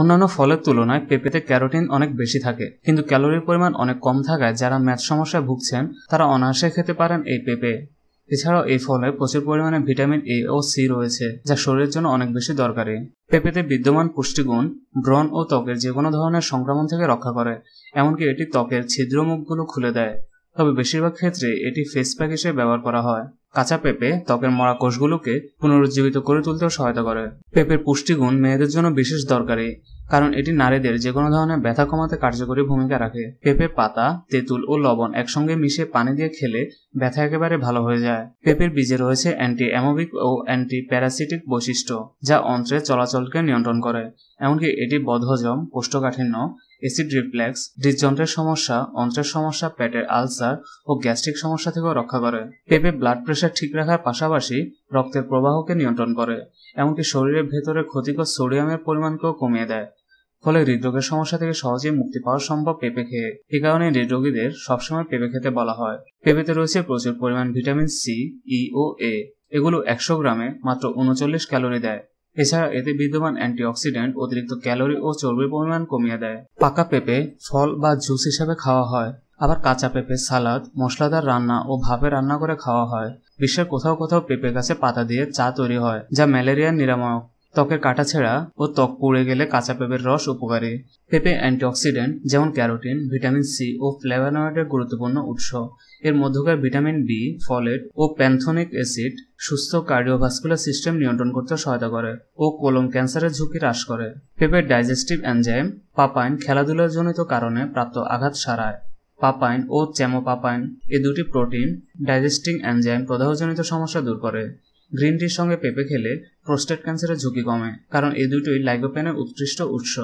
অন্যান্য ফলের তুলনায় পেঁপেতে ক্যারোটিন অনেক বেশি থাকে কিন্তু ক্যালোরির পরিমাণ অনেক কম থাকায় যারা ম্যাথ সমস্যায় ভুগছেন তারা অনায়াসে খেতে পারেন এই পেঁপে এছাড়াও এই ফলে প্রচুর পরিমাণে ভিটামিন এ ও সি রয়েছে যা শরীরের জন্য অনেক বেশি দরকারি পেঁপেতে বিদ্যমান পুষ্টিগুণ ব্রণ ও ত্বকের যে কোনো ধরনের সংক্রমণ থেকে রক্ষা করে এমনকি এটি ত্বকের ছিদ্রমুখগুলো খুলে দেয় তবে বেশিরভাগ ক্ষেত্রে এটি ফেস প্যাক হিসেবে ব্যবহার করা হয় কাঁচা পেঁপে ত্বকের মরা কোষগুলোকে পুনরুজ্জীবিত করে তুলতেও সহায়তা করে পেঁপের পুষ্টিগুণ মেয়েদের জন্য বিশেষ দরকারি কারণ এটি নারীদের যে কোনো ধরনের ব্যথা কমাতে কার্যকরী ভূমিকা রাখে পেঁপের পাতা তেঁতুল ও লবণ একসঙ্গে মিশিয়ে পানি দিয়ে খেলে ব্যথা একেবারে ভালো হয়ে যায় পেঁপের বীজে রয়েছে অ্যান্টি অ্যামোবিক ও অ্যান্টি প্যারাসিটিক বৈশিষ্ট্য যা অন্ত্রের চলাচলকে নিয়ন্ত্রণ করে এমনকি এটি বদহজম কোষ্ঠকাঠিন্য এসিড রিফ্লেক্স হৃদযন্ত্রের সমস্যা অন্ত্রের সমস্যা পেটের আলসার ও গ্যাস্ট্রিক সমস্যা থেকেও রক্ষা করে পেঁপে ব্লাড প্রেশার ঠিক রাখার পাশাপাশি রক্তের প্রবাহকে নিয়ন্ত্রণ করে এমনকি শরীরের ভেতরে ক্ষতিকর সোডিয়ামের পরিমাণকেও কমিয়ে দেয় ফলে হৃদরোগের সমস্যা থেকে সহজেই মুক্তি পাওয়া সম্ভব পেঁপে খেয়ে এ কারণে হৃদরোগীদের সবসময় পেঁপে খেতে বলা হয় পেঁপেতে রয়েছে প্রচুর পরিমাণ ভিটামিন সি ই e ও এ এগুলো একশো গ্রামে মাত্র উনচল্লিশ ক্যালোরি দেয় এছাড়া এতে বিদ্যমান অ্যান্টিঅক্সিডেন্ট অতিরিক্ত ক্যালোরি ও চর্বির পরিমাণ কমিয়ে দেয় পাকা পেঁপে ফল বা জুস হিসাবে খাওয়া হয় আবার কাঁচা পেঁপে সালাদ মশলাদার রান্না ও ভাপে রান্না করে খাওয়া হয় বিশ্বের কোথাও কোথাও পেঁপে গাছে পাতা দিয়ে চা তৈরি হয় যা ম্যালেরিয়ার নিরাময়ক ত্বকের কাটাছেঁড়া ও ত্বক পড়ে গেলে কাঁচা পেঁপের রস উপকারী পেঁপে অ্যান্টিঅক্সিডেন্ট যেমন ক্যারোটিন ভিটামিন সি ও ফ্লেভানয়েডের গুরুত্বপূর্ণ উৎস এর মধ্যকার ভিটামিন বি ফলেট ও প্যান্থনিক অ্যাসিড সুস্থ কার্ডিওভাস্কুলার সিস্টেম নিয়ন্ত্রণ করতে সহায়তা করে ও কোলন ক্যান্সারের ঝুঁকি হ্রাস করে পেঁপের ডাইজেস্টিভ এনজাইম পাপাইন খেলাধুলার জনিত কারণে প্রাপ্ত আঘাত সারায় পাপাইন ও চ্যামোপাপাইন এ দুটি প্রোটিন ডাইজেস্টিং এনজাইম প্রদাহজনিত সমস্যা দূর করে গ্রিন টির সঙ্গে পেঁপে খেলে প্রোস্টেট ক্যান্সারের ঝুঁকি কমে কারণ এ দুটোই লাইকোপেনের উৎকৃষ্ট উৎস